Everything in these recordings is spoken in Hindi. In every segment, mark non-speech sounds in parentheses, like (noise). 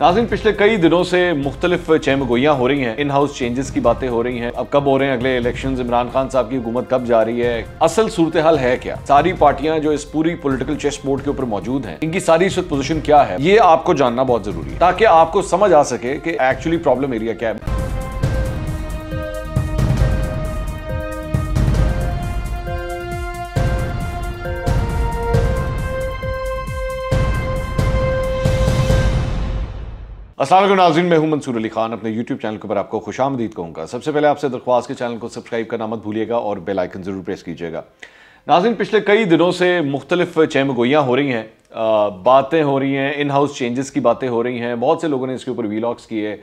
नाजिन पिछले कई दिनों से मुख्तलिफ चहमगोयाँ हो रही हैं इन हाउस चेंजेस की बातें हो रही हैं अब कब हो रहे हैं अगले इलेक्शन इमरान खान साहब की हुकूमत कब जा रही है असल सूरत हाल है क्या सारी पार्टियां जो इस पूरी पोलिटिकल चेस बोर्ड के ऊपर मौजूद हैं इनकी सारी इस पोजिशन क्या है ये आपको जानना बहुत जरूरी है ताकि आपको समझ आ सके कि एक्चुअली प्रॉब्लम एरिया क्या है असल नाजीन मैं हूं मंसूर अली खान अपने यूट्यूब चैनल के ऊपर आपको खुश आमदीद कहूँगा सबसे पहले आपसे दरख्वास्त के चैनल को सब्सक्राइब करना मत भूलिएगा और बेल आइकन ज़रूर प्रेस कीजिएगा नाजिन पिछले कई दिनों से मुख्तलिफ चहमगोयाँ हो रही हैं बातें हो रही हैं इन हाउस चेंजेस की बातें हो रही हैं बहुत से लोगों ने इसके ऊपर वीलॉग्स किए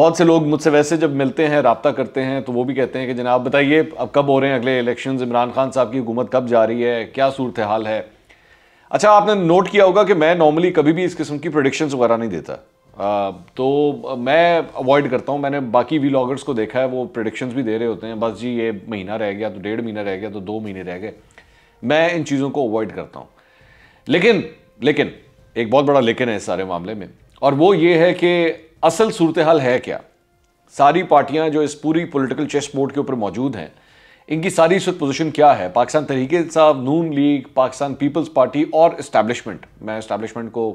बहुत से लोग मुझसे वैसे जब मिलते हैं रबता करते हैं तो वो भी कहते हैं कि जनाब बताइए अब कब हो रहे हैं अगले इलेक्शन इमरान खान साहब की हुकूमत कब जा रही है क्या सूरत हाल है अच्छा आपने नोट किया होगा कि मैं नॉर्मली कभी भी इस किस्म की प्रोडिक्शंस वगैरह नहीं देता तो मैं अवॉइड करता हूँ मैंने बाकी वीलॉगर्स को देखा है वो प्रडिक्शंस भी दे रहे होते हैं बस जी ये महीना रह गया तो डेढ़ महीना रह गया तो दो महीने रह गए मैं इन चीज़ों को अवॉइड करता हूँ लेकिन लेकिन एक बहुत बड़ा लेकिन है इस सारे मामले में और वो ये है कि असल सूरत हाल है क्या सारी पार्टियां जो इस पूरी पॉलिटिकल चेस बोर्ड के ऊपर मौजूद हैं इनकी सारी इस पोजीशन क्या है पाकिस्तान तरीके साहब Noon League Pakistan Peoples Party और इस्टेब्लिशमेंट मैं इस्टेब्लिशमेंट को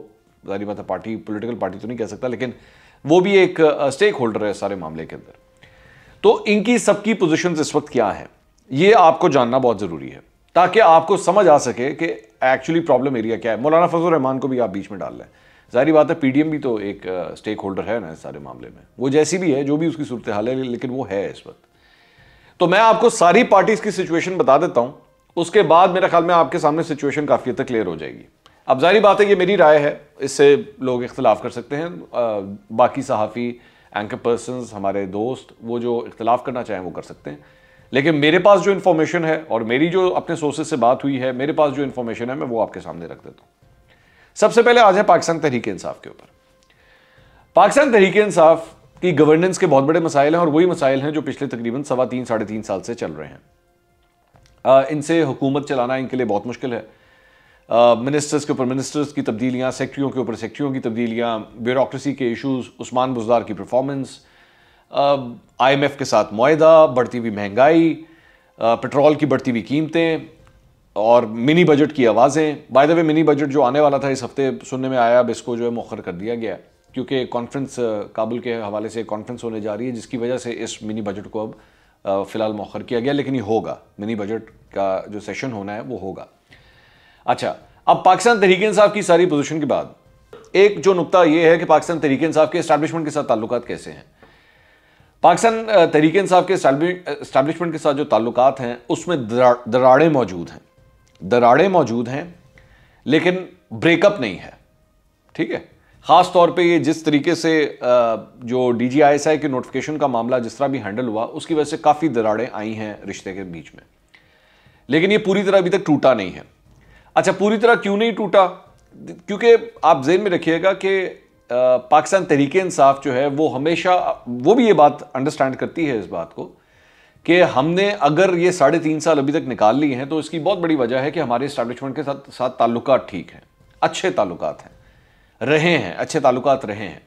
जारी बात है पार्टी पॉलिटिकल पार्टी तो नहीं कह सकता लेकिन वो भी एक स्टेक होल्डर है सारे मामले के अंदर तो इनकी सबकी पोजिशन इस वक्त क्या है ये आपको जानना बहुत ज़रूरी है ताकि आपको समझ आ सके कि एक्चुअली प्रॉब्लम एरिया क्या है मौलाना फजल रहमान को भी आप बीच में डाल लें जारी बात है पीडीएम भी तो एक स्टेक होल्डर है ना इस सारे मामले में वो जैसी भी है जो भी उसकी सूरत हाल है लेकिन वो है इस वक्त तो मैं आपको सारी पार्टीज़ की सिचुएशन बता देता हूं उसके बाद मेरे ख्याल में आपके सामने सिचुएशन काफ़ी हद तक क्लियर हो जाएगी अब जारी बात है ये मेरी राय है इससे लोग इख्तलाफ कर सकते हैं आ, बाकी सहाफ़ी एंकर पर्सन हमारे दोस्त वो जो इख्तलाफ करना चाहें वो कर सकते हैं लेकिन मेरे पास जो इन्फॉर्मेशन है और मेरी जो अपने सोर्सेज से बात हुई है मेरे पास जो इन्फॉर्मेशन है मैं वो आपके सामने रख देता हूँ सबसे पहले आज है पाकिस्तान तहरीक इंसाफ के ऊपर पाकिस्तान तहरीक इंसाफ की गवर्नेंस के बहुत बड़े मसाइल हैं और वही मसाइल हैं जो पिछले तकरीबन सवा तीन साढ़े तीन साल से चल रहे हैं इनसे हुकूमत चलाना इनके लिए बहुत मुश्किल है मिनिस्टर्स के ऊपर मिनिस्टर्स की तब्दीलियाँ सेक्ट्रियों के ऊपर सेक्ट्रियों की तब्दीलियाँ ब्यूरोसी के इशूज़ उस्मान बुजदार की परफॉर्मेंस आई एम एफ़ के साथ माहा बढ़ती हुई महंगाई पेट्रोल की बढ़ती हुई कीमतें और मिनी बजट की आवाज़ें by the way mini budget जो आने वाला था इस हफ्ते सुनने में आया अब इसको जो है मौखर कर दिया गया क्योंकि कॉन्फ्रेंस काबुल के हवाले से कॉन्फ्रेंस होने जा रही है जिसकी वजह से इस मिनी बजट को अब फ़िलहाल मौखर किया गया लेकिन ये होगा मिनी बजट का जो सेशन होना है वो होगा अच्छा अब पाकिस्तान तरीके इंसाफ की सारी पोजिशन के बाद एक जो नुकता यह है कि पाकिस्तान तरीके इंसाफ के स्टैब्लिशमेंट के साथ ताल्लुक कैसे हैं पाकिस्तान तरीके इंसाफ के स्टैब्लिशमेंट के साथ जो ताल्लुक हैं उसमें दराड़े मौजूद हैं दराड़े मौजूद हैं लेकिन ब्रेकअप नहीं है ठीक है ख़ास तौर पे ये जिस तरीके से जो D G I S I के नोटिफिकेशन का मामला जिस तरह भी हैंडल हुआ उसकी वजह से काफ़ी दराड़ें आई हैं रिश्ते के बीच में लेकिन ये पूरी तरह अभी तक टूटा नहीं है अच्छा पूरी तरह क्यों नहीं टूटा क्योंकि आप जेन में रखिएगा कि पाकिस्तान तहरीक इंसाफ जो है वो हमेशा वो भी ये बात अंडरस्टैंड करती है इस बात को कि हमने अगर ये साढ़े तीन साल अभी तक निकाल लिए हैं तो इसकी बहुत बड़ी वजह है कि हमारे इस्टेब्लिशमेंट के साथ साथ ताल्लुक ठीक हैं अच्छे ताल्लुक हैं रहे हैं अच्छे ताल्लुक रहे हैं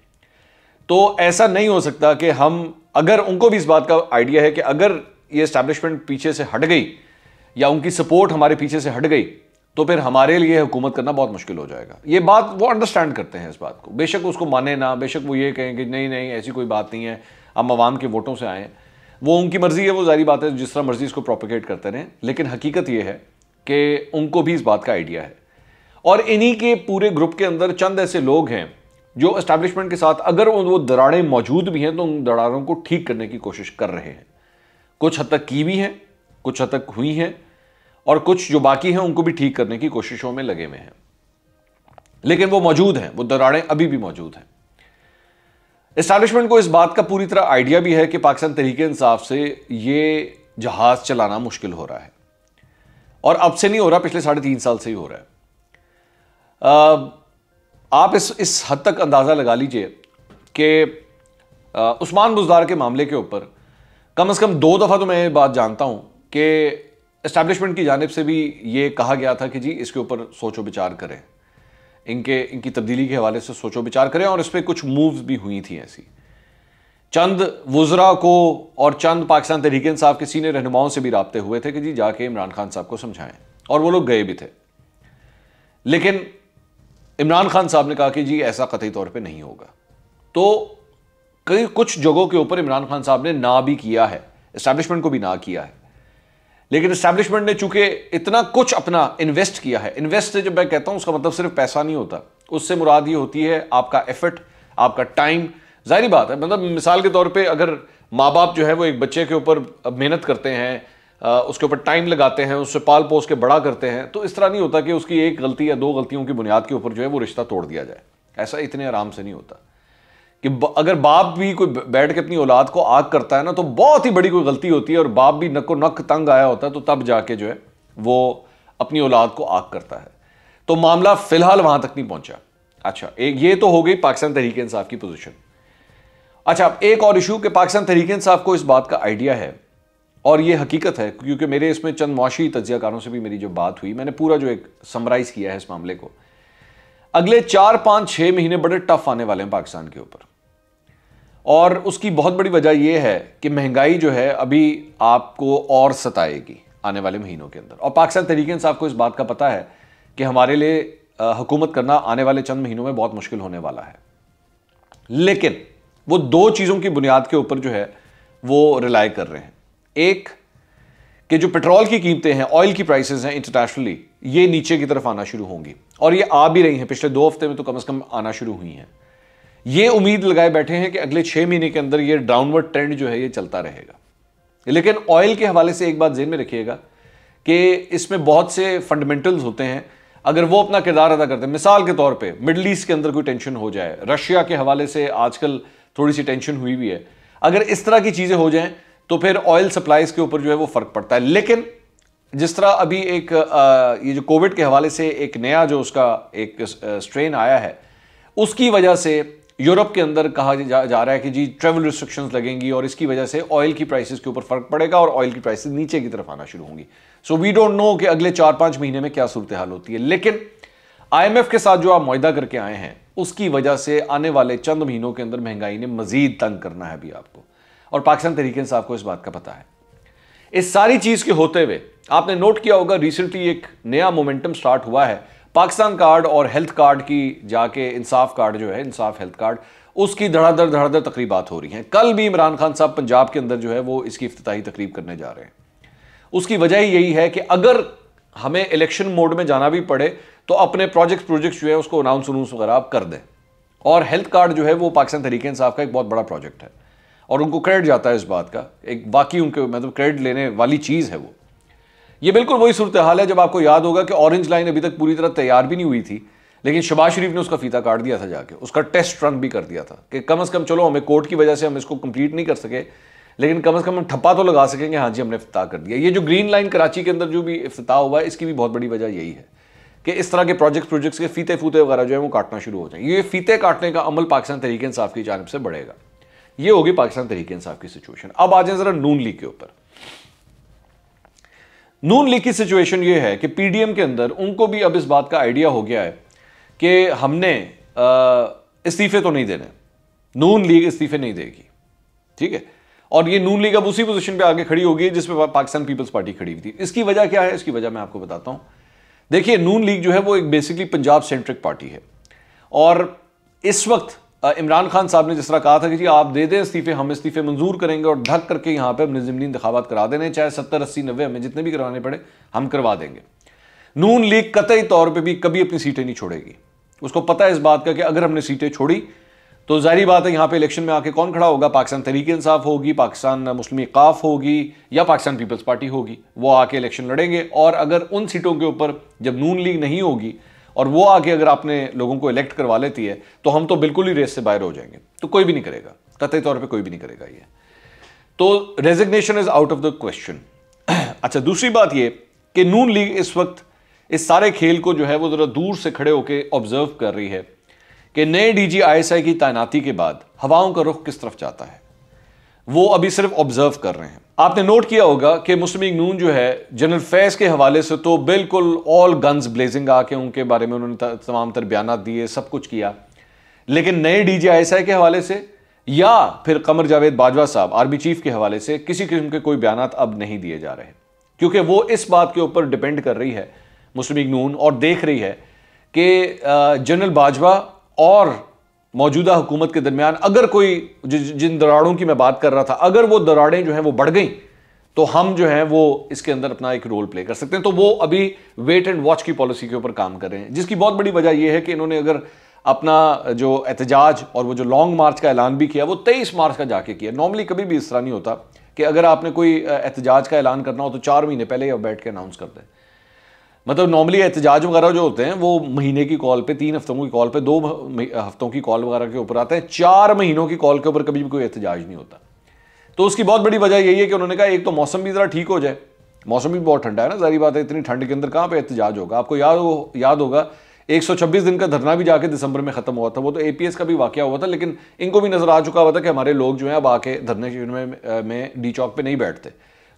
तो ऐसा नहीं हो सकता कि हम अगर उनको भी इस बात का आइडिया है कि अगर ये इस्टेब्लिशमेंट पीछे से हट गई या उनकी सपोर्ट हमारे पीछे से हट गई तो फिर हमारे लिए हुकूमत करना बहुत मुश्किल हो जाएगा ये बात वो अंडरस्टैंड करते हैं इस बात को बेशक उसको माने ना बेशक वो ये कहें कि नहीं नहीं ऐसी कोई बात नहीं है हम आवाम के वोटों से आएँ वो उनकी मर्ज़ी है वो जारी बात है जिस तरह मर्ज़ी इसको प्रोपिकेट करते रहें लेकिन हकीकत ये है कि उनको भी इस बात का आइडिया है और इन्हीं के पूरे ग्रुप के अंदर चंद ऐसे लोग हैं जो इस्टेब्लिशमेंट के साथ अगर वो दराड़े मौजूद भी हैं तो उन दराड़ों को ठीक करने की कोशिश कर रहे हैं कुछ हद तक की भी हैं कुछ हद तक हुई हैं और कुछ जो बाकी हैं उनको भी ठीक करने की कोशिशों में लगे हुए हैं लेकिन वो मौजूद हैं वो दराड़ें अभी भी मौजूद हैं इस्टेब्लिशमेंट को इस बात का पूरी तरह आइडिया भी है कि पाकिस्तान तहरीक इंसाफ से ये जहाज चलाना मुश्किल हो रहा है और अब से नहीं हो रहा पिछले साढ़े तीन साल से ही हो रहा है आप इस इस हद तक अंदाज़ा लगा लीजिए कि उस्मान बुजदार के मामले के ऊपर कम से कम दो दफ़ा तो मैं ये बात जानता हूँ कि इस्टेब्लिशमेंट की जानब से भी ये कहा गया था कि जी इसके ऊपर सोचो विचार करें इनके इनकी तब्दीली के हवाले से सोचो विचार करें और इस पर कुछ मूव्स भी हुई थी ऐसी चंद वज्रा को और चंद पाकिस्तान तहरीक साहब के सीनियर रहनुमाओं से भी रबते हुए थे कि जी जाके इमरान खान साहब को समझाएं और वो लोग गए भी थे लेकिन इमरान खान साहब ने कहा कि जी ऐसा कतई तौर पे नहीं होगा तो कई कुछ जगहों के ऊपर इमरान खान साहब ने ना भी किया है इस्टेब्लिशमेंट को भी ना किया है लेकिन इस्टेब्लिशमेंट ने चूंकि इतना कुछ अपना इन्वेस्ट किया है इन्वेस्ट से जब मैं कहता हूं उसका मतलब सिर्फ पैसा नहीं होता उससे मुराद ये होती है आपका एफर्ट आपका टाइम जाहिर बात है मतलब मिसाल के तौर पे अगर माँ बाप जो है वो एक बच्चे के ऊपर मेहनत करते हैं उसके ऊपर टाइम लगाते हैं उससे पाल पोस के बड़ा करते हैं तो इस तरह नहीं होता कि उसकी एक गलती या दो गलतियों की बुनियाद के ऊपर जो है वो रिश्ता तोड़ दिया जाए ऐसा इतने आराम से नहीं होता कि अगर बाप भी कोई बैठ के अपनी औलाद को आग करता है ना तो बहुत ही बड़ी कोई गलती होती है और बाप भी नक को नक तंग आया होता है तो तब जाके जो है वो अपनी औलाद को आग करता है तो मामला फिलहाल वहां तक नहीं पहुंचा अच्छा एक ये तो हो गई पाकिस्तान तरीके इंसाफ की पोजीशन अच्छा अब एक और इशू कि पाकिस्तान तहरीक इंसाफ को इस बात का आइडिया है और ये हकीकत है क्योंकि मेरे इसमें चंद मुआशी तजियाकारों से भी मेरी जो बात हुई मैंने पूरा जो एक समराइज किया है इस मामले को अगले चार पाँच छः महीने बड़े टफ आने वाले हैं पाकिस्तान के ऊपर और उसकी बहुत बड़ी वजह यह है कि महंगाई जो है अभी आपको और सताएगी आने वाले महीनों के अंदर और पाकिस्तान तरीके से आपको इस बात का पता है कि हमारे लिए हुकूमत करना आने वाले चंद महीनों में बहुत मुश्किल होने वाला है लेकिन वो दो चीज़ों की बुनियाद के ऊपर जो है वो रिलाय कर रहे हैं एक कि जो पेट्रोल की कीमतें हैं ऑयल की प्राइसेस हैं इंटरनेशनली ये नीचे की तरफ आना शुरू होंगी और ये आ भी रही हैं पिछले दो हफ्ते में तो कम से कम आना शुरू हुई हैं ये उम्मीद लगाए बैठे हैं कि अगले छह महीने के अंदर ये डाउनवर्ड ट्रेंड जो है ये चलता रहेगा लेकिन ऑयल के हवाले से एक बात जेन में रखिएगा कि इसमें बहुत से फंडामेंटल्स होते हैं अगर वो अपना किरदार अदा करते हैं मिसाल के तौर पे मिडल ईस्ट के अंदर कोई टेंशन हो जाए रशिया के हवाले से आजकल थोड़ी सी टेंशन हुई भी है अगर इस तरह की चीज़ें हो जाएं तो फिर ऑयल सप्लाईज के ऊपर जो है वो फ़र्क पड़ता है लेकिन जिस तरह अभी एक आ, ये जो कोविड के हवाले से एक नया जो उसका एक स्ट्रेन आया है उसकी वजह से यूरोप के अंदर कहा जा, जा रहा है कि जी ट्रेवल रिस्ट्रिक्शंस लगेंगी और इसकी वजह से ऑयल की प्राइसेस के ऊपर फर्क पड़ेगा और ऑयल की प्राइसेस नीचे की तरफ आना शुरू होंगी सो वी डोंट नो कि अगले चार पांच महीने में क्या सूरत हाल होती है लेकिन आईएमएफ के साथ जो आप मुहिदा करके आए हैं उसकी वजह से आने वाले चंद महीनों के अंदर महंगाई ने मजीद तंग करना है अभी आपको और पाकिस्तान तरीके से आपको इस बात का पता है इस सारी चीज के होते हुए आपने नोट किया होगा रिसेंटली एक नया मोमेंटम स्टार्ट हुआ है पाकिस्तान कार्ड और हेल्थ कार्ड की जाके इंसाफ कार्ड जो है इंसाफ हेल्थ कार्ड उसकी धड़ाधड़ धड़ाधड़ तकरीबात हो रही हैं कल भी इमरान खान साहब पंजाब के अंदर जो है वो इसकी अफ्ताही तकरीब करने जा रहे हैं उसकी वजह ही यही है कि अगर हमें इलेक्शन मोड में जाना भी पड़े तो अपने प्रोजेक्ट प्रोजेक्ट जो है उसको अनाउंस अनाउंस वगैरह आप कर दें और हेल्थ कार्ड जो है वो पाकिस्तान तरीके इंसाफ का एक बहुत बड़ा प्रोजेक्ट है और उनको क्रेडिट जाता है इस बात का एक बाकी उनके मतलब क्रेडिट लेने वाली चीज़ है वो ये बिल्कुल वही सूरत हाल है जब आपको याद होगा कि ऑरेंज लाइन अभी तक पूरी तरह तैयार भी नहीं हुई थी लेकिन शबाज शरीफ ने उसका फीता काट दिया था जाके उसका टेस्ट रन भी कर दिया था कि कम अज़ कम चलो हमें कोर्ट की वजह से हम इसको कंप्लीट नहीं कर सके लेकिन कम अज़ कम हम ठप्पा तो लगा सकेंगे हाँ जी हमने अफ्ताह कर दिया ये जो ग्रीन लाइन कराची के अंदर जो भी अफ्ताह हुआ है इसकी भी बहुत बड़ी वजह यही है कि इस तरह के प्रोजेक्ट्स प्रोजेक्ट्स के फीते फूते वगैरह जो है वो काटना शुरू हो जाए ये फीते काटने का अमल पाकिस्तान तरीके इंसाफ की जानब से बढ़ेगा ये होगी पाकिस्तान तरीके इंसाफ की सिचुएशन अब आ जाए ज़रा नून लीग के ऊपर नून लीग की सिचुएशन ये है कि पीडीएम के अंदर उनको भी अब इस बात का आइडिया हो गया है कि हमने इस्तीफे तो नहीं देने नून लीग इस्तीफे नहीं देगी ठीक है और ये नून लीग अब उसी पोजीशन पे आगे खड़ी होगी जिसमें पाकिस्तान पीपल्स पार्टी खड़ी हुई थी इसकी वजह क्या है इसकी वजह मैं आपको बताता हूँ देखिए नून लीग जो है वो एक बेसिकली पंजाब सेंट्रिक पार्टी है और इस वक्त इमरान खान साहब ने जिस तरह कहा था कि जी आप दे दें इस्तीफे हम इस्तीफे मंजूर करेंगे और ढक करके यहाँ पर जमनी इंतबात करा देने चाहे सत्तर अस्सी नब्बे हमें जितने भी करवाने पड़े हम करवा देंगे नून लीग कतई तौर पर भी कभी अपनी सीटें नहीं छोड़ेगी उसको पता है इस बात का कि अगर हमने सीटें छोड़ी तो जाहरी बात है यहाँ पे इलेक्शन में आके कौन खड़ा होगा पाकिस्तान तरीके इंसाफ होगी पाकिस्तान मुस्लिम इकाफ होगी या पाकिस्तान पीपल्स पार्टी होगी वो आके इलेक्शन लड़ेंगे और अगर उन सीटों के ऊपर जब नून लीग नहीं होगी और वो आगे अगर आपने लोगों को इलेक्ट करवा लेती है तो हम तो बिल्कुल ही रेस से बाहर हो जाएंगे तो कोई भी नहीं करेगा कतई तौर पर कोई भी नहीं करेगा ये तो resignation is out of the question अच्छा दूसरी बात ये कि नून लीग इस वक्त इस सारे खेल को जो है वो ज़रा दूर से खड़े होकर ऑब्जर्व कर रही है कि नए डीजी आईएसआई की तैनाती के बाद हवाओं का रुख किस तरफ जाता है वो अभी सिर्फ ऑब्जर्व कर रहे हैं आपने नोट किया होगा कि मुस्लिम नून जो है जनरल फैज के हवाले से तो बिल्कुल ऑल गन्स ब्लेजिंग आके उनके बारे में उन्होंने तमाम तर बयान दिए सब कुछ किया लेकिन नए डी जे आई के हवाले से या फिर कमर जावेद बाजवा साहब आर्मी चीफ के हवाले से किसी किस्म के कोई बयान अब नहीं दिए जा रहे क्योंकि वो इस बात के ऊपर डिपेंड कर रही है मुस्लिम नून और देख रही है कि जनरल बाजवा और मौजूदा हुकूमत के दरमियान अगर कोई जिन दराड़ों की मैं बात कर रहा था अगर वो दराड़ें जो हैं वो बढ़ गई तो हम जो हैं वो इसके अंदर अपना एक रोल प्ले कर सकते हैं तो वो अभी वेट एंड वॉच की पॉलिसी के ऊपर काम कर रहे हैं जिसकी बहुत बड़ी वजह यह है कि इन्होंने अगर अपना जो एहतजाज और वो जो लॉन्ग मार्च का ऐलान भी किया वो तेईस मार्च का जाके किया नॉर्मली कभी भी इस तरह नहीं होता कि अगर आपने कोई एहतजाज का ऐलान करना हो तो चार महीने पहले ही बैठ के अनाउंस कर दें मतलब नॉर्मली एहतजाज वगैरह जो होते हैं वो महीने की कॉल पे तीन हफ्तों की कॉल पे दो हफ्तों की कॉल वगैरह के ऊपर आते हैं चार महीनों की कॉल के ऊपर कभी भी कोई एहतजाज नहीं होता तो उसकी बहुत बड़ी वजह यही है कि उन्होंने कहा एक तो मौसम भी ज़रा ठीक हो जाए मौसम भी बहुत ठंडा है ना सारी बात है इतनी ठंड के अंदर कहाँ पर एहतजाज होगा आपको याद हो याद होगा एक दिन का धरना भी जाके दिसंबर में खत्म हुआ था वो तो ए का भी वाक्य हुआ था लेकिन इनको भी नजर आ चुका हुआ था कि हमारे लोग जो है अब आके धरने में डी चौक पर नहीं बैठते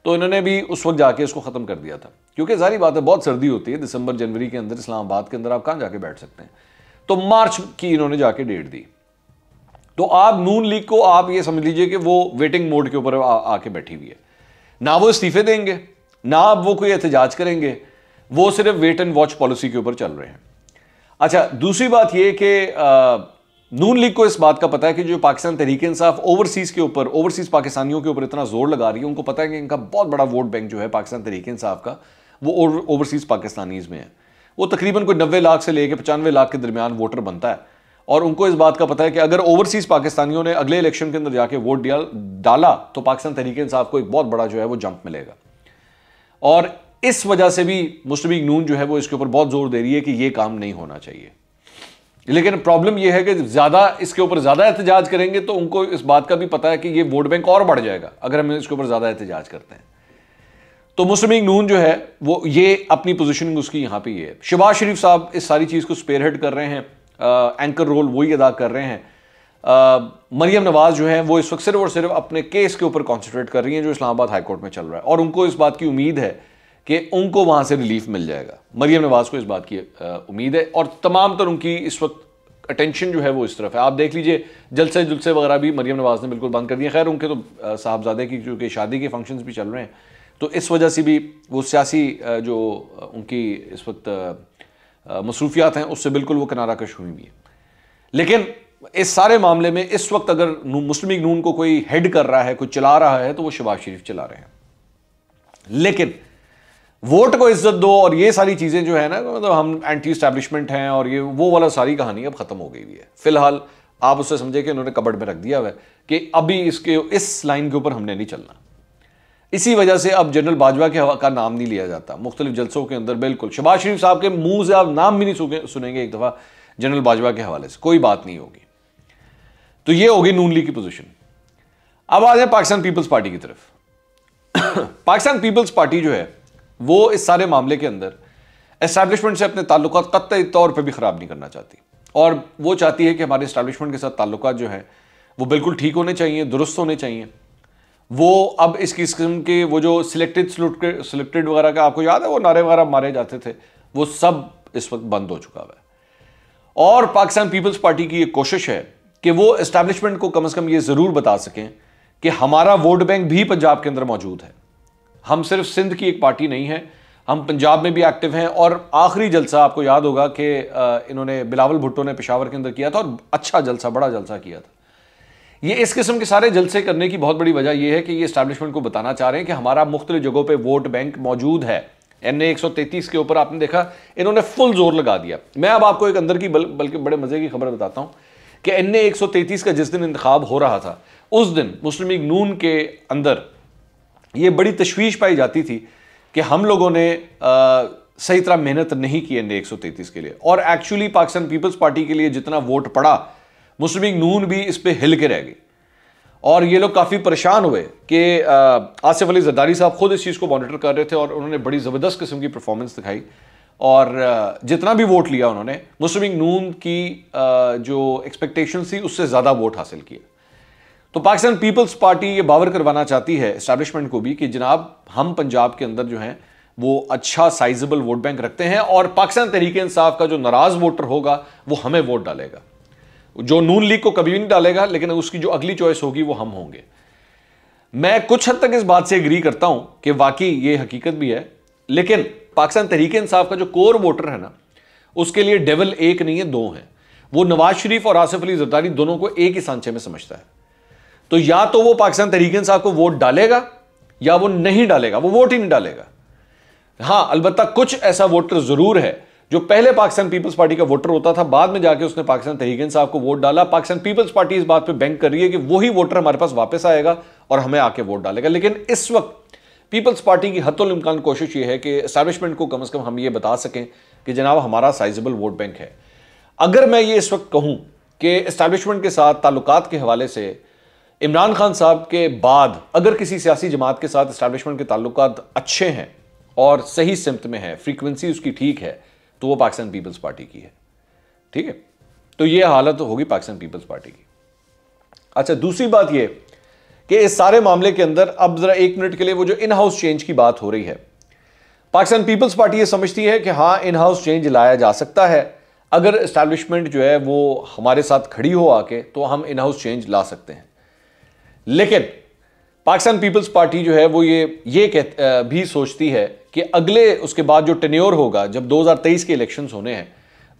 तो इन्होंने भी उस वक्त जाके इसको ख़त्म कर दिया था क्योंकि जारी बात है बहुत सर्दी होती है दिसंबर जनवरी के अंदर इस्लामाबाद के अंदर आप कहाँ जाके बैठ सकते हैं तो मार्च की इन्होंने जाके डेट दी तो आप नून लीग को आप ये समझ लीजिए कि वो वेटिंग मोड के ऊपर आके बैठी हुई है ना वो इस्तीफे देंगे ना अब वो कोई एहतजाज करेंगे वो सिर्फ वेट एंड वॉच पॉलिसी के ऊपर चल रहे हैं अच्छा दूसरी बात ये कि नून लीग को इस बात का पता है कि जो पाकिस्तान तरीके इंसाफ ओवरसीज के ऊपर ओवरसीज पाकिस्तानियों के ऊपर इतना जोर लगा रही है उनको पता है कि इनका बहुत बड़ा वोट बैंक जो है पाकिस्तान तरीके इंसाफ का वो ओवरसीज पाकिस्तानीज में है वो तकरीबन कोई नब्बे लाख से लेकर पचानवे लाख के दरमियान वोटर बनता है और उनको इस बात का पता है कि अगर ओवरसीज पाकिस्तानियों ने अगले इलेक्शन के अंदर जाके वोट दिया डाला तो पाकिस्तान तरीके इंसाफ को एक बहुत बड़ा जो है वो जंप मिलेगा और इस वजह से भी मुस्लिम नून जो है वो इसके ऊपर बहुत जोर दे रही है कि ये काम नहीं होना चाहिए लेकिन प्रॉब्लम यह है कि ज़्यादा इसके ऊपर ज़्यादा एहतजाज करेंगे तो उनको इस बात का भी पता है कि यह वोट बैंक और बढ़ जाएगा अगर हम इसके ऊपर ज़्यादा एहतजाज करते हैं तो मुस्लिम लीग नून जो है वो ये अपनी पोजिशनिंग उसकी यहां पर ये है शिबाज शरीफ साहब इस सारी चीज़ को स्पेयर हेड कर रहे हैं आ, एंकर रोल वही अदा कर रहे हैं मरियम नवाज जो है वो इस वक्त सिर्फ और सिर्फ अपने केस के ऊपर कॉन्सेंट्रेट कर रही हैं जो इस्लामाबाद हाईकोर्ट में चल रहा है और उनको इस बात की उम्मीद है कि उनको वहाँ से रिलीफ मिल जाएगा मरियम नवाज़ को इस बात की उम्मीद है और तमाम तर उनकी इस वक्त अटेंशन जो है वो इस तरफ है आप देख लीजिए जलसे जुलसे वगैरह भी मरियम नवाज़ ने बिल्कुल बंद कर दिया खैर उनके तो साहबजादे की क्योंकि शादी के फंक्शंस भी चल रहे हैं तो इस वजह से भी वो सियासी जो उनकी इस वक्त मसरूफियात हैं उससे बिल्कुल वो किनारा कश हुई भी है लेकिन इस सारे मामले में इस वक्त अगर मुस्लिम नून को कोई हेड कर रहा है कोई चला रहा है तो वो शबाज शरीफ चला रहे हैं लेकिन वोट को इज्जत दो और ये सारी चीज़ें जो है ना मतलब हम एंटी स्टैब्लिशमेंट हैं और ये वो वाला सारी कहानी अब ख़त्म हो गई हुई है फिलहाल आप उससे समझे कि उन्होंने कबड़ में रख दिया हुआ है कि अभी इसके इस लाइन के ऊपर हमने नहीं चलना इसी वजह से अब जनरल बाजवा के का नाम नहीं लिया जाता मुख्तलिफ जलसों के अंदर बिल्कुल शबाज शरीफ साहब के मुंह से आप नाम भी नहीं सुनेंगे एक दफ़ा जनरल बाजवा के हवाले से कोई बात नहीं होगी तो ये होगी नून लीग की पोजीशन अब आ जाए पाकिस्तान पीपल्स पार्टी की तरफ (coughs) पाकिस्तान पीपल्स पार्टी जो है वो इस सारे मामले के अंदर एस्टैब्लिशमेंट से अपने ताल्लुक कतई तौर पर भी ख़राब नहीं करना चाहती और वो चाहती है कि हमारे इस्टैब्लिशमेंट के साथ ताल्लुक जो है वो बिल्कुल ठीक होने चाहिए दुरुस्त होने चाहिए वो अब इस किस्म के वो जो सिलेक्टेड सिलेक्टेड वगैरह का आपको याद है वो नारे वगैरह मारे जाते थे वो सब इस वक्त बंद हो चुका हुआ है और पाकिस्तान पीपल्स पार्टी की ये कोशिश है कि वो इस्टेब्लिशमेंट को कम से कम ये ज़रूर बता सकें कि हमारा वोट बैंक भी पंजाब के अंदर मौजूद है हम सिर्फ सिंध की एक पार्टी नहीं है हम पंजाब में भी एक्टिव हैं और आखिरी जलसा आपको याद होगा कि इन्होंने बिलावल भुट्टो ने पेशावर के अंदर किया था और अच्छा जलसा बड़ा जलसा किया था ये इस किस्म के सारे जलसे करने की बहुत बड़ी वजह यह है कि ये इस्टेब्लिशमेंट को बताना चाह रहे हैं कि हमारा मुख्तलि जगहों पर वोट बैंक मौजूद है एन ए के ऊपर आपने देखा इन्होंने फुल जोर लगा दिया मैं अब आपको एक अंदर की बल, बल्कि बड़े मज़े की खबर बताता हूँ कि एन ए का जिस दिन इंतखब हो रहा था उस दिन मुस्लिम लीग नून के अंदर ये बड़ी तशवीश पाई जाती थी कि हम लोगों ने आ, सही तरह मेहनत नहीं की एन डी के लिए और एक्चुअली पाकिस्तान पीपल्स पार्टी के लिए जितना वोट पड़ा मुस्लिम लीग नून भी इस पर हिल के रह गई और ये लोग काफ़ी परेशान हुए कि आसिफ अली जदारी साहब खुद इस चीज़ को मॉनिटर कर रहे थे और उन्होंने बड़ी ज़बरदस्त किस्म की परफॉर्मेंस दिखाई और जितना भी वोट लिया उन्होंने मुस्लिम लीग नून की जो एक्सपेक्टेशन थी उससे ज़्यादा वोट हासिल किया तो पाकिस्तान पीपल्स पार्टी ये बावर करवाना चाहती है एस्टैब्लिशमेंट को भी कि जनाब हम पंजाब के अंदर जो है वो अच्छा साइजेबल वोट बैंक रखते हैं और पाकिस्तान तरीके इंसाफ का जो नाराज वोटर होगा वो हमें वोट डालेगा जो नून लीग को कभी भी नहीं डालेगा लेकिन उसकी जो अगली चॉइस होगी वो हम होंगे मैं कुछ हद तक इस बात से एग्री करता हूं कि वाकई ये हकीकत भी है लेकिन पाकिस्तान तहरीक इंसाफ का जो कोर वोटर है ना उसके लिए डेवल एक नहीं है दो हैं वो नवाज शरीफ और आसिफ अली जरदारी दोनों को एक ही सांचे में समझता है तो या तो वो पाकिस्तान तहरीक साहब को वोट डालेगा या वो नहीं डालेगा वो वोट ही नहीं डालेगा हां अलबत्त कुछ ऐसा वोटर जरूर है जो पहले पाकिस्तान पीपल्स पार्टी का वोटर होता था बाद में जाके उसने पाकिस्तान तहरीक साहब को वोट डाला पाकिस्तान पीपल्स पार्टी इस बात पे बैंक कर रही है कि वही वोटर हमारे पास वापस आएगा और हमें आके वोट डालेगा लेकिन इस वक्त पीपल्स पार्टी की हतुलमकान कोशिश ये है कि स्टैब्लिशमेंट को कम अज़ कम हम ये बता सकें कि जनाब हमारा साइजेबल वोट बैंक है अगर मैं ये इस वक्त कहूँ कि इस्टेब्लिशमेंट के साथ ताल्लुक के हवाले से इमरान खान साहब के बाद अगर किसी सियासी जमात के साथ इस्टेबलिशमेंट के ताल्लुक अच्छे हैं और सही सिमत में है फ्रीक्वेंसी उसकी ठीक है तो वो पाकिस्तान पीपल्स पार्टी की है ठीक है तो ये हालत होगी पाकिस्तान पीपल्स पार्टी की अच्छा दूसरी बात ये कि इस सारे मामले के अंदर अब जरा एक मिनट के लिए वो जो इन हाउस चेंज की बात हो रही है पाकिस्तान पीपल्स पार्टी ये समझती है कि हाँ इन हाउस चेंज लाया जा सकता है अगर इस्टेब्लिशमेंट जो है वो हमारे साथ खड़ी हो आके तो हम इन हाउस चेंज ला सकते हैं लेकिन पाकिस्तान पीपल्स पार्टी जो है वो ये ये कह भी सोचती है कि अगले उसके बाद जो टेन्योर होगा जब 2023 के इलेक्शंस होने हैं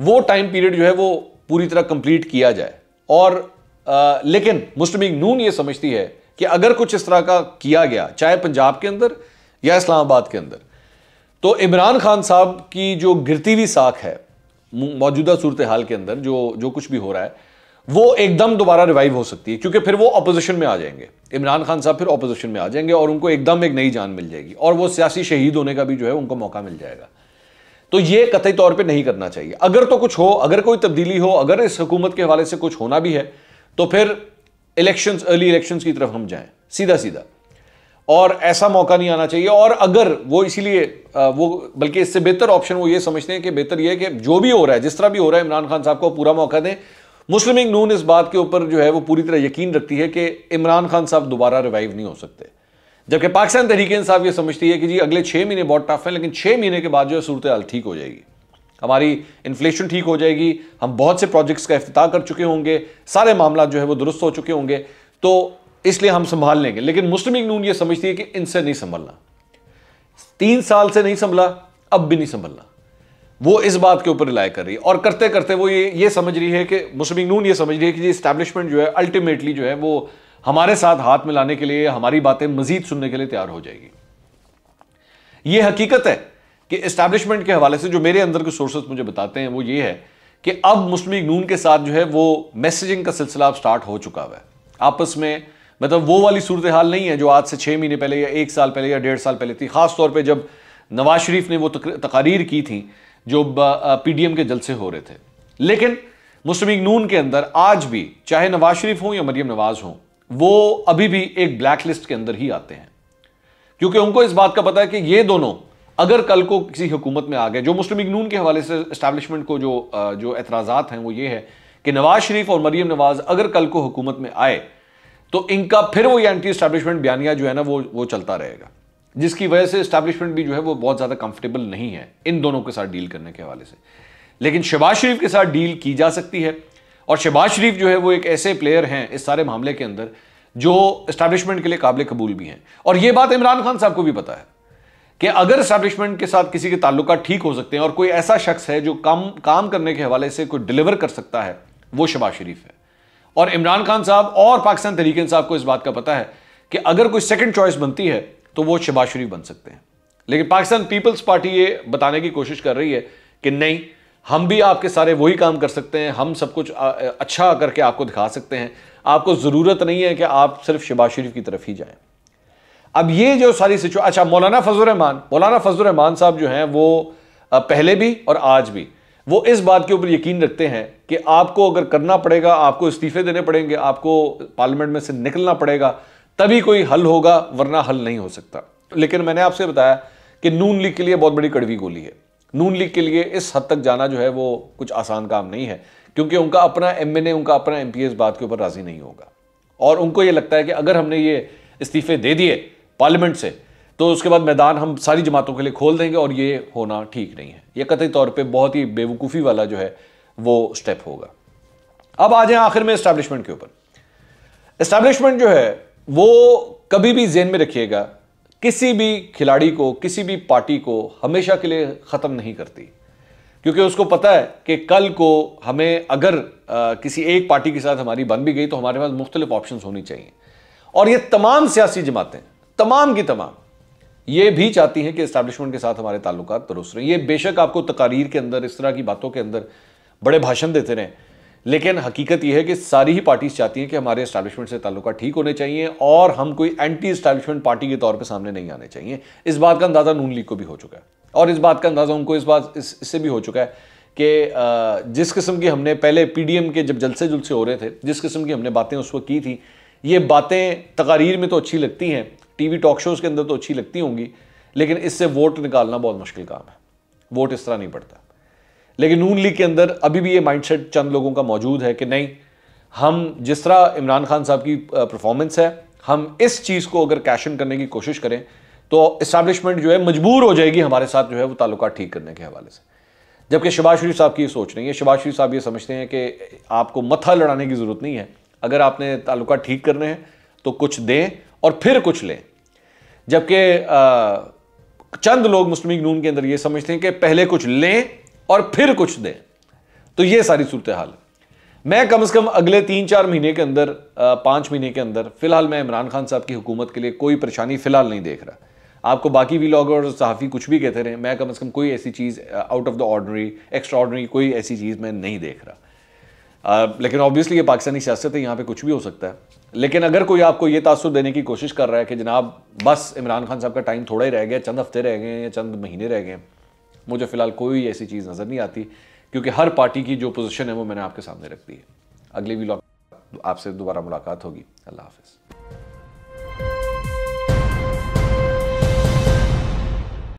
वो टाइम पीरियड जो है वो पूरी तरह कंप्लीट किया जाए और आ, लेकिन मुस्लिम लीग नून ये समझती है कि अगर कुछ इस तरह का किया गया चाहे पंजाब के अंदर या इस्लामाबाद के अंदर तो इमरान खान साहब की जो गिरती हुई साख है मौजूदा सूरत हाल के अंदर जो जो कुछ भी हो रहा है वो एकदम दोबारा रिवाइव हो सकती है क्योंकि फिर वो अपोजिशन में आ जाएंगे इमरान खान साहब फिर अपोजिशन में आ जाएंगे और उनको एकदम एक नई जान मिल जाएगी और वो सियासी शहीद होने का भी जो है उनको मौका मिल जाएगा तो ये कतई तौर पे नहीं करना चाहिए अगर तो कुछ हो अगर कोई तब्दीली हो अगर इस हुकूमत के हवाले से कुछ होना भी है तो फिर इलेक्शन अर्ली इलेक्शन की तरफ हम जाए सीधा सीधा और ऐसा मौका नहीं आना चाहिए और अगर वो इसीलिए वो बल्कि इससे बेहतर ऑप्शन वो ये समझते हैं कि बेहतर ये है कि जो भी हो रहा है जिस तरह भी हो रहा है इमरान खान साहब को पूरा मौका दें मुस्लिम लीग नून इस बात के ऊपर जो है वो पूरी तरह यकीन रखती है कि इमरान खान साहब दोबारा रिवाइव नहीं हो सकते जबकि पाकिस्तान तहरीक साहब ये समझती है कि जी अगले छः महीने बहुत टफ हैं लेकिन छः महीने के बाद जो है सूरत हाल ठीक हो जाएगी हमारी इन्फ्लेशन ठीक हो जाएगी हम बहुत से प्रोजेक्ट्स का अफ्ताह कर चुके होंगे सारे मामला जो है वो दुरुस्त हो चुके होंगे तो इसलिए हम संभाल लेंगे लेकिन मुस्लिम लीग नून ये समझती है कि इनसे नहीं संभलना तीन साल से नहीं संभला अब भी नहीं संभलना वो इस बात के ऊपर रिलाय कर रही है और करते करते वो ये ये समझ रही है कि मुस्लिम नून ये समझ रही है कि ये इस्टेब्लिशमेंट जो है अल्टीमेटली जो है वो हमारे साथ हाथ मिलाने के लिए हमारी बातें मजीद सुनने के लिए तैयार हो जाएगी ये हकीकत है कि इस्टेब्लिशमेंट के हवाले से जो मेरे अंदर के सोर्सेज मुझे बताते हैं वो ये है कि अब मुस्लिम नून के साथ जो है वो मैसेजिंग का सिलसिला स्टार्ट हो चुका हुआ है आपस में मतलब वो वाली सूरत हाल नहीं है जो आज से छः महीने पहले या एक साल पहले या डेढ़ साल पहले थी खासतौर पर जब नवाज शरीफ ने वो तकरीर तकारीर की थी जो पीडीएम के जलसे हो रहे थे लेकिन मुस्लिम लीग नून के अंदर आज भी चाहे नवाज शरीफ हो या मरियम नवाज हो वो अभी भी एक ब्लैक लिस्ट के अंदर ही आते हैं क्योंकि उनको इस बात का पता है कि ये दोनों अगर कल को किसी हुकूमत में आ गए जो मुस्लिम लीग नून के हवाले से स्टैब्लिशमेंट को जो जो एतराज़ात हैं वो ये है कि नवाज शरीफ और मरियम नवाज अगर कल को हुकूमत में आए तो इनका फिर वो एंटी स्टैब्लिशमेंट बयानिया जो है ना वो वो चलता रहेगा जिसकी वजह से स्टैब्लिशमेंट भी जो है वो बहुत ज़्यादा कंफर्टेबल नहीं है इन दोनों के साथ डील करने के हवाले से लेकिन शहबाज शरीफ के साथ डील की जा सकती है और शहबाज शरीफ जो है वो एक ऐसे प्लेयर हैं इस सारे मामले के अंदर जो इस्टेब्लिशमेंट के लिए काबिल कबूल भी हैं और ये बात इमरान खान साहब को भी पता है कि अगर इस्टेब्लिशमेंट के साथ किसी के ताल्लुक ठीक हो सकते हैं और कोई ऐसा शख्स है जो काम काम करने के हवाले से कोई डिलीवर कर सकता है वो शहबाज शरीफ है और इमरान खान साहब और पाकिस्तान तरीके साहब को इस बात का पता है कि अगर कोई सेकंड चॉइस बनती है तो वो शबाज शरीफ बन सकते हैं लेकिन पाकिस्तान पीपल्स पार्टी ये बताने की कोशिश कर रही है कि नहीं हम भी आपके सारे वही काम कर सकते हैं हम सब कुछ अच्छा करके आपको दिखा सकते हैं आपको ज़रूरत नहीं है कि आप सिर्फ शबाज शरीफ की तरफ ही जाएं अब ये जो सारी सिचुए अच्छा मौलाना फजलरहमान मौलाना फजलरहमान साहब जो हैं वो पहले भी और आज भी वो इस बात के ऊपर यकीन रखते हैं कि आपको अगर करना पड़ेगा आपको इस्तीफे देने पड़ेंगे आपको पार्लियामेंट में से निकलना पड़ेगा तभी कोई हल होगा वरना हल नहीं हो सकता लेकिन मैंने आपसे बताया कि नून लीग के लिए बहुत बड़ी कड़वी गोली है नून लीग के लिए इस हद तक जाना जो है वो कुछ आसान काम नहीं है क्योंकि उनका अपना एम उनका अपना एम बात के ऊपर राजी नहीं होगा और उनको ये लगता है कि अगर हमने ये इस्तीफे दे दिए पार्लियामेंट से तो उसके बाद मैदान हम सारी जमातों के लिए खोल देंगे और ये होना ठीक नहीं है ये कथित तौर पे बहुत ही बेवकूफ़ी वाला जो है वो स्टेप होगा अब आ जाए आखिर में इस्टेब्लिशमेंट के ऊपर इस्टेब्लिशमेंट जो है वो कभी भी जेन में रखिएगा किसी भी खिलाड़ी को किसी भी पार्टी को हमेशा के लिए ख़त्म नहीं करती क्योंकि उसको पता है कि कल को हमें अगर आ, किसी एक पार्टी के साथ हमारी बन भी गई तो हमारे पास मुख्तलिफ ऑप्शन होनी चाहिए और ये तमाम सियासी जमातें तमाम की तमाम ये भी चाहती हैं कि इस्टेब्लिशमेंट के साथ हमारे ताल्लुक दुरुस्त रहे ये बेशक आपको तकारीर के अंदर इस तरह की बातों के अंदर बड़े भाषण देते रहें लेकिन हकीकत यह है कि सारी ही पार्टीज चाहती हैं कि हमारे इस्टेब्लिशमेंट से ताल्लुका ठीक होने चाहिए और हम कोई एंटी इस्टेब्लिशमेंट पार्टी के तौर पर सामने नहीं आने चाहिए इस बात का अंदाज़ा नून लीग को भी हो चुका है और इस बात का अंदाज़ा उनको इस बात इससे भी हो चुका है कि जिस किस्म की हमने पहले एम के जब जलसे जुलसे हो रहे थे जिस किस्म की हमने बातें उस वक्त की थी ये बातें तकारीर में तो अच्छी लगती हैं टीवी टॉक शोज़ के अंदर तो अच्छी लगती होंगी लेकिन इससे वोट निकालना बहुत मुश्किल काम है वोट इस तरह नहीं पड़ता लेकिन नून लीग के अंदर अभी भी ये माइंडसेट चंद लोगों का मौजूद है कि नहीं हम जिस तरह इमरान खान साहब की परफॉर्मेंस है हम इस चीज़ को अगर कैशन करने की कोशिश करें तो इस्टेब्लिशमेंट जो है मजबूर हो जाएगी हमारे साथ जो है वो ताल्लुका ठीक करने के हवाले से जबकि शबाज शरीफ साहब की ये सोच नहीं है शबाज शरीफ साहब ये समझते हैं कि आपको मथा लड़ाने की ज़रूरत नहीं है अगर आपने ताल्लुका ठीक करने हैं तो कुछ दें और फिर कुछ लें जबकि चंद लोग मुस्लिम नून के अंदर ये समझते हैं कि पहले कुछ लें और फिर कुछ दें तो ये सारी सूरत हाल है मैं कम से कम अगले तीन चार महीने के अंदर पाँच महीने के अंदर फिलहाल मैं इमरान खान साहब की हुकूमत के लिए कोई परेशानी फिलहाल नहीं देख रहा आपको बाकी भी लोग और सहाफ़ी कुछ भी कहते रहे मैं कम से कम कोई ऐसी चीज़ out of the ordinary extraordinary कोई ऐसी चीज़ मैं नहीं देख रहा आ, लेकिन ऑब्वियसली ये पाकिस्तानी सियासत है यहाँ पे कुछ भी हो सकता है लेकिन अगर कोई आपको ये तासर देने की कोशिश कर रहा है कि जनाब बस इमरान खान साहब का टाइम थोड़ा ही रह गया चंद हफ्ते रह गए या चंद महीने रह गए मुझे फ़िलहाल कोई ऐसी चीज़ नज़र नहीं आती क्योंकि हर पार्टी की जो पोजिशन है वो मैंने आपके सामने रख दी है अगले वीलॉग आपसे दोबारा मुलाकात होगी अल्लाह हाफिज़